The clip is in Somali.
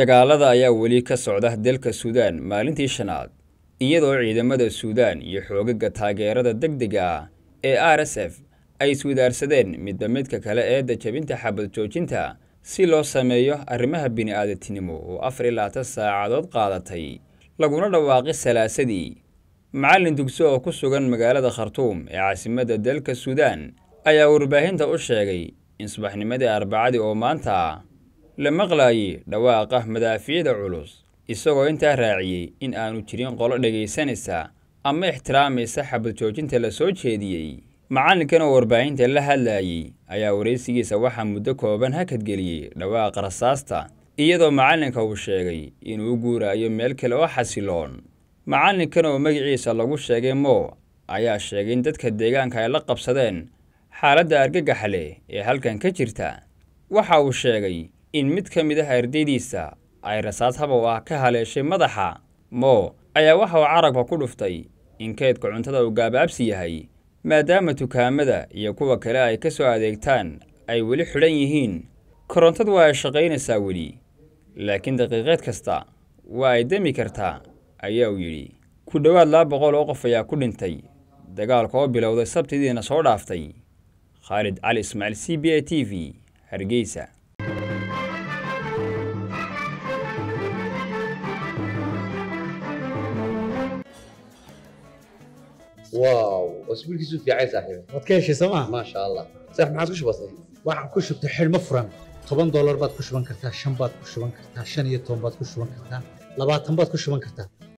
dagaalada ayaa weli ka socda dalka suudaan maalintii shanaad iyadoo ciidamada suudaan iyo xoogaga taageerada deg dega ah ee r s f ay iswadaarsadeen midba midka kale eedda dajabinta xabad joojinta si loo sameeyo arrimaha bini'aadatinimo oo afar iyo labaatan saacadood qaadatay laguna dhawaaqi salaasadii macallin dugso oo ku sugan magaalada khartuum ee caasimadda dalka suudaan ayaa warbaahinta u sheegay in subaxnimadii arbacadii oo maanta la maqlaayey dhawaaqa madaafiyada culus isagoo intaa raaciyey in aanu jirin qolo dhegaysanaysa ama ixtiraamaysa xabad joojinta lasoo jeediyey macallinkan oo warbaahinta la hadlaayey ayaa waraysigiisa waxaa muddo kooban hakadgeliyey dhawaaqa rasaasta iyadoo macallinka uu sheegay inuu u guuraayo meel kale oo xasiloon macallinkan oo magiciisa lagu sheegay mo ayaa sheegay in dadka deegaanka ay la qabsadeen xaaladda argagax leh ee halkan ka jirta waxa uu sheegay in mid ka mid ah ardaydiisa ay rasaas habow ah ka haleeshay madaxa mo ayaa waxa uu carabka ku dhuftay in keedka cuntada uu gaabaabsi yahay maadaama dukaamada iyo kuwa kale ay ka soo adeegtaan ay weli xidhan yihiin korontadu waa ay shaqaynaysaa weli laakiin daqiiqeed kasta waa ay demi kartaa ayaa uu yidhi ku dhowaad laba boqol oo qof ayaa ku dhintay dagaalka oo bilowday sabtidiina soo dhaaftay khaalid cali ismaaciil c b a t v hargeysa waaw oo isbiilkiisu fiican saaxiib waad ka heshay soo ma maasha allah saaxiib maxaad ku shubatay waxaan ku shubtay xidhmo furan toban doolar baad ku shuban kartaa shan baad ku shuban kartaa shan iyo toban baad ku shuban kartaa labaatan baad ku shuban kartaa